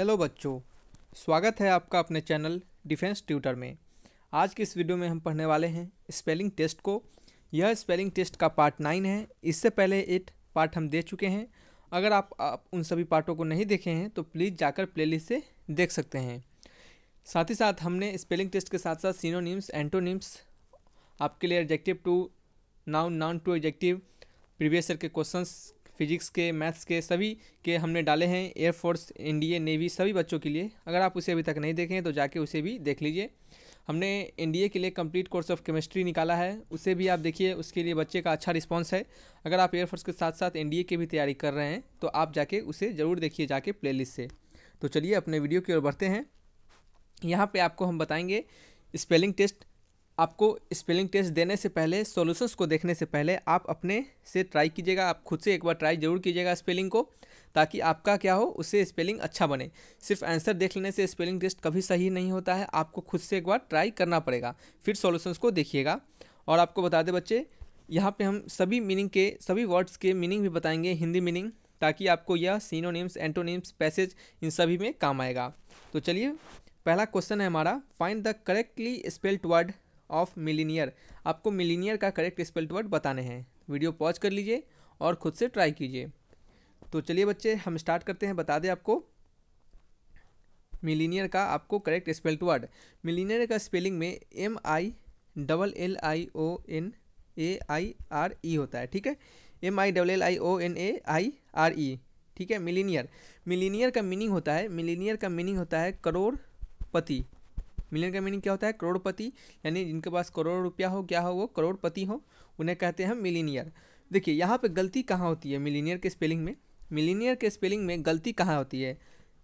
hello बच्चों स्वागत है आपका अपने चैनल डिफेंस ट्यूटर में आज के इस वीडियो में हम पढ़ने वाले हैं स्पेलिंग टेस्ट को यह स्पेलिंग टेस्ट का पार्ट नाइन है इससे पहले एट पार्ट हम दे चुके हैं अगर आप, आप उन सभी पार्टों को नहीं देखे हैं तो प्लीज़ जाकर प्लेलिस्ट से देख सकते हैं साथ ही साथ हमने स्पेलिंग टेस्ट के साथ साथ सीनोनिम्स एंटोनिम्स आपके लिए adjective to noun noun to adjective previous year के क्वेश्चंस फिजिक्स के मैथ्स के सभी के हमने डाले हैं एयरफोर्स एनडीए नेवी सभी बच्चों के लिए अगर आप उसे अभी तक नहीं देखें तो जाके उसे भी देख लीजिए हमने एनडीए के लिए कंप्लीट कोर्स ऑफ केमिस्ट्री निकाला है उसे भी आप देखिए उसके लिए बच्चे का अच्छा रिस्पांस है अगर आप एयरफोर्स के साथ साथ एनडीए की भी तैयारी कर रहे हैं तो आप जाके उसे ज़रूर देखिए जाके प्लेलिस्ट से तो चलिए अपने वीडियो की ओर बढ़ते हैं यहाँ पे आपको हम बताएंगे स्पेलिंग टेस्ट आपको स्पेलिंग टेस्ट देने से पहले सॉल्यूशंस को देखने से पहले आप अपने से ट्राई कीजिएगा आप खुद से एक बार ट्राई जरूर कीजिएगा स्पेलिंग को ताकि आपका क्या हो उससे स्पेलिंग अच्छा बने सिर्फ आंसर देख लेने से स्पेलिंग टेस्ट कभी सही नहीं होता है आपको खुद से एक बार ट्राई करना पड़ेगा फिर सोल्यूशंस को देखिएगा और आपको बता दें बच्चे यहाँ पर हम सभी मीनिंग के सभी वर्ड्स के मीनिंग भी बताएंगे हिंदी मीनिंग ताकि आपको यह सीनोनिम्स एंटोनिम्स पैसेज इन सभी में काम आएगा तो चलिए पहला क्वेश्चन है हमारा find the correctly spelled word of millionaire आपको मिलीनियर का करेक्ट स्पेल्ड वर्ड बताने हैं वीडियो पॉज कर लीजिए और ख़ुद से ट्राई कीजिए तो चलिए बच्चे हम स्टार्ट करते हैं बता दें आपको मिलीनियर का आपको करेक्ट स्पेल्ड वर्ड मिलीनियर का स्पेलिंग में M I double L I O N A I R E होता है ठीक है M I double L I O N A I R E ठीक है मिलीनियर मिलीनियर का मीनिंग होता है मिलीनियर का मीनिंग होता है करोड़पति मिलियन का मीनिंग क्या होता है करोड़पति यानी जिनके पास करोड़ रुपया हो क्या हो वो करोड़पति हो उन्हें कहते हैं हम मिलीनियर देखिए यहाँ पे गलती कहाँ होती है मिलीनियर के स्पेलिंग में मिलीनियर के स्पेलिंग में गलती कहाँ होती है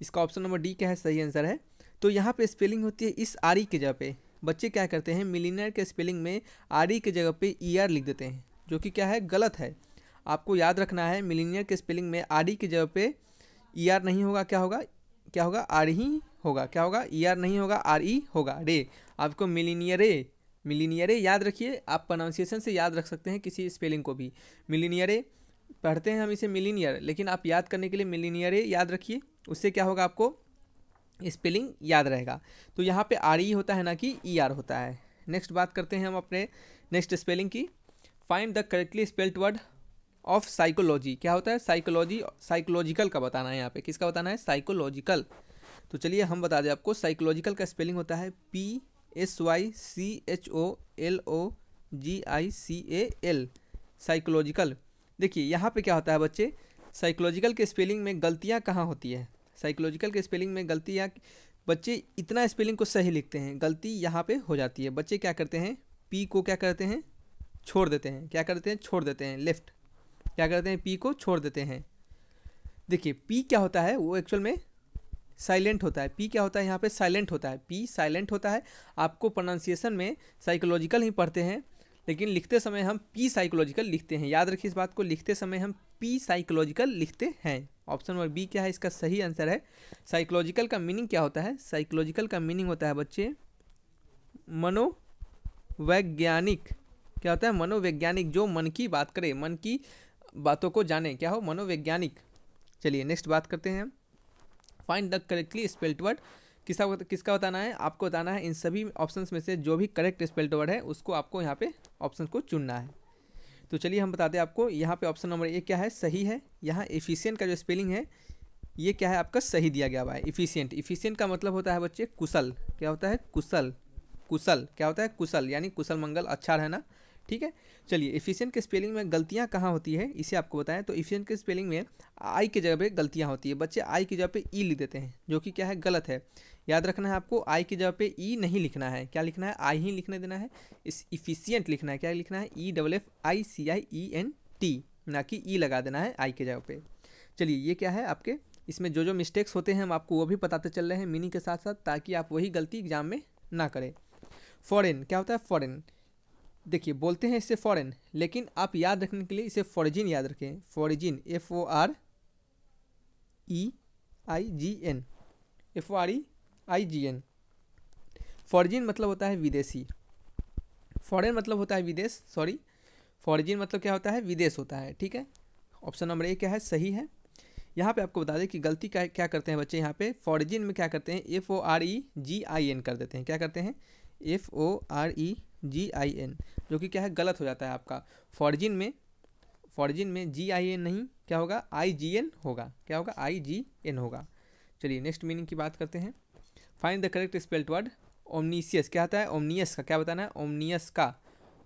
इसका ऑप्शन नंबर डी क्या है सही आंसर है तो यहाँ पर स्पेलिंग होती है इस आर की जगह पर बच्चे क्या करते हैं मिलीनियर के स्पेलिंग में आर की जगह पर ई आर लिख देते हैं जो कि क्या है गलत है आपको याद रखना है मिलीनियर के स्पेलिंग में आर की जगह पर ई आर नहीं होगा क्या होगा क्या होगा आर ही होगा क्या होगा ई e आर नहीं होगा आर ई e होगा रे आपको मिलीनियरे मिलीनियरे याद रखिए आप प्रोनाउंसिएशन से याद रख सकते हैं किसी स्पेलिंग को भी मिलीनियरे पढ़ते हैं हम इसे मिलीनियर लेकिन आप याद करने के लिए मिलीनियरे याद रखिए उससे क्या होगा आपको स्पेलिंग याद रहेगा तो यहाँ पे आर ई e होता है ना कि ई आर होता है नेक्स्ट बात करते हैं हम अपने नेक्स्ट स्पेलिंग की find the correctly spelled word of psychology क्या होता है साइकोलॉजी साइकोलॉजिकल का बताना है यहाँ पे किसका बताना है साइकोलॉजिकल तो चलिए हम बता दें आपको साइकोलॉजिकल का स्पेलिंग होता है P S Y C H O L O G I C A L psychological देखिए यहाँ पे क्या होता है बच्चे साइकोलॉजिकल के स्पेलिंग में गलतियाँ कहाँ होती है साइकोलॉजिकल के स्पेलिंग में गलतियाँ बच्चे इतना स्पेलिंग को सही लिखते हैं गलती यहाँ पे हो जाती है बच्चे क्या करते हैं पी को क्या करते हैं छोड़ देते हैं क्या करते हैं छोड़ देते हैं लेफ्ट क्या करते हैं पी को छोड़ देते हैं देखिए पी क्या होता है वो एक्चुअल में साइलेंट होता है पी क्या होता है यहाँ पे साइलेंट होता है पी साइलेंट होता है आपको प्रोनाउंसिएशन में साइकोलॉजिकल ही पढ़ते हैं लेकिन लिखते समय हम पी साइकोलॉजिकल लिखते हैं याद रखिए इस बात को लिखते समय हम पी साइकोलॉजिकल लिखते हैं ऑप्शन नंबर बी क्या है इसका सही आंसर है साइकोलॉजिकल का मीनिंग क्या होता है साइकोलॉजिकल का मीनिंग होता है बच्चे मनोवैज्ञानिक क्या होता है मनोवैज्ञानिक जो मन की बात करे मन की बातों को जाने क्या हो मनोवैज्ञानिक चलिए नेक्स्ट बात करते हैं हम find the correctly spelt word किसका किसका बताना है आपको बताना है इन सभी ऑप्शंस में से जो भी करेक्ट स्पेल्ट वर्ड है उसको आपको यहाँ पे ऑप्शन को चुनना है तो चलिए हम बताते हैं आपको यहाँ पे ऑप्शन नंबर ए क्या है सही है यहाँ एफिशिएंट का जो स्पेलिंग है ये क्या है आपका सही दिया गया हुआ है इफिशियंट इफिशियंट का मतलब होता है बच्चे कुशल क्या होता है कुशल कुशल क्या होता है कुशल यानी कुशल मंगल अच्छा रहना ठीक है चलिए इफिशियंट के स्पेलिंग में गलतियाँ कहाँ होती है इसे आपको बताएं तो इफिशियंट के स्पेलिंग में आई की जगह पे गलतियाँ होती है बच्चे आई की जगह पे ई e लिख देते हैं जो कि क्या है गलत है याद रखना है आपको आई की जगह पे ई e नहीं लिखना है क्या लिखना है आई ही लिखने देना है इस इफिशियंट लिखना है क्या लिखना है E double F I C I E N T ना कि ई e लगा देना है आई के जगह पे चलिए ये क्या है आपके इसमें जो जो मिस्टेक्स होते हैं हम आपको वो भी बताते चल रहे हैं मीनिंग के साथ साथ ताकि आप वही गलती एग्जाम में ना करें फॉरेन क्या होता है फॉरेन देखिए बोलते हैं इसे फॉरेन लेकिन आप याद रखने के लिए इसे फॉरिजिन याद रखें foreign F O R E I G N F O R E I G N foreign मतलब होता है विदेशी फॉरेन मतलब होता है विदेश सॉरी फॉरिजिन मतलब क्या होता है विदेश होता है ठीक है ऑप्शन नंबर ए क्या है सही है यहाँ पे आपको बता दें कि गलती क्या क्या करते हैं बच्चे यहाँ पे फॉरिजिन में क्या करते हैं F O R E G I N कर देते हैं क्या करते हैं F O R E G I N जो कि क्या है गलत हो जाता है आपका फॉर्जिन में फॉर्जिन में जी आई एन नहीं क्या होगा आई जी एन होगा क्या होगा आई जी एन होगा चलिए नेक्स्ट मीनिंग की बात करते हैं find the correct spelt word omniscious क्या होता है ओमनियस का क्या बताना है ओमनियस का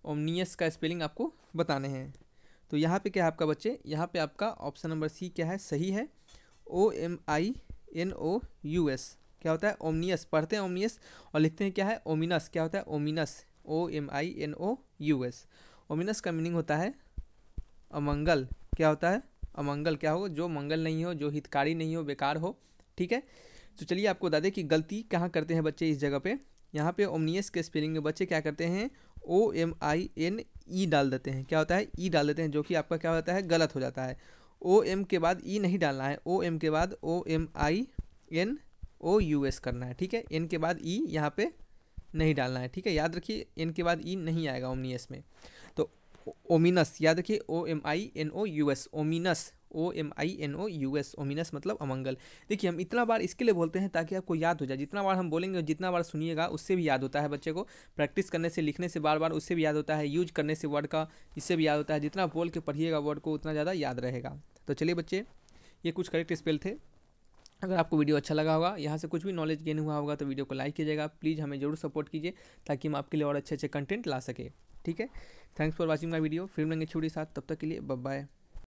ओमनियस का स्पेलिंग आपको बताने हैं तो यहाँ पे क्या है आपका बच्चे यहाँ पे आपका ऑप्शन नंबर सी क्या है सही है O M I N O U S क्या होता है ओमनियस पढ़ते हैं ओमनियस और लिखते हैं क्या है ओमिनस क्या होता है ominous O M I N O U S ominous का मीनिंग होता है अमंगल क्या होता है अमंगल क्या हो जो मंगल नहीं हो जो हितकारी नहीं हो बेकार हो ठीक है तो चलिए आपको बता दें कि गलती कहाँ करते हैं बच्चे इस जगह पे यहाँ पे ओमनियस के स्पेलिंग में बच्चे क्या करते हैं ओ एम आई एन ई डाल देते हैं क्या होता है ई e डाल देते हैं जो कि आपका क्या होता है गलत हो जाता है ओ एम के बाद ई e नहीं डालना है ओ एम के बाद O M I N O U S करना है ठीक है एन के बाद ई e यहाँ पे नहीं डालना है ठीक है याद रखिए एन के बाद ई नहीं आएगा ओमनियस में तो ओमिनस याद रखिए O M I N O U S ominous O M I N O U S ominous मतलब अमंगल देखिए हम इतना बार इसके लिए बोलते हैं ताकि आपको याद हो जाए जितना बार हम बोलेंगे और जितना बार सुनिएगा उससे भी याद होता है बच्चे को प्रैक्टिस करने से लिखने से बार बार उससे भी याद होता है यूज करने से वर्ड का इससे भी याद होता है जितना बोल के पढ़िएगा वर्ड को उतना ज़्यादा याद रहेगा तो चलिए बच्चे ये कुछ करेक्ट स्पेल थे अगर आपको वीडियो अच्छा लगा होगा यहाँ से कुछ भी नॉलेज गेन हुआ होगा तो वीडियो को लाइक कीजिएगा प्लीज़ हमें जरूर सपोर्ट कीजिए ताकि हम आपके लिए और अच्छे अच्छे कंटेंट ला सके ठीक है thanks for watching my video film लेंगे छोड़ी साथ तब तक के लिए बाय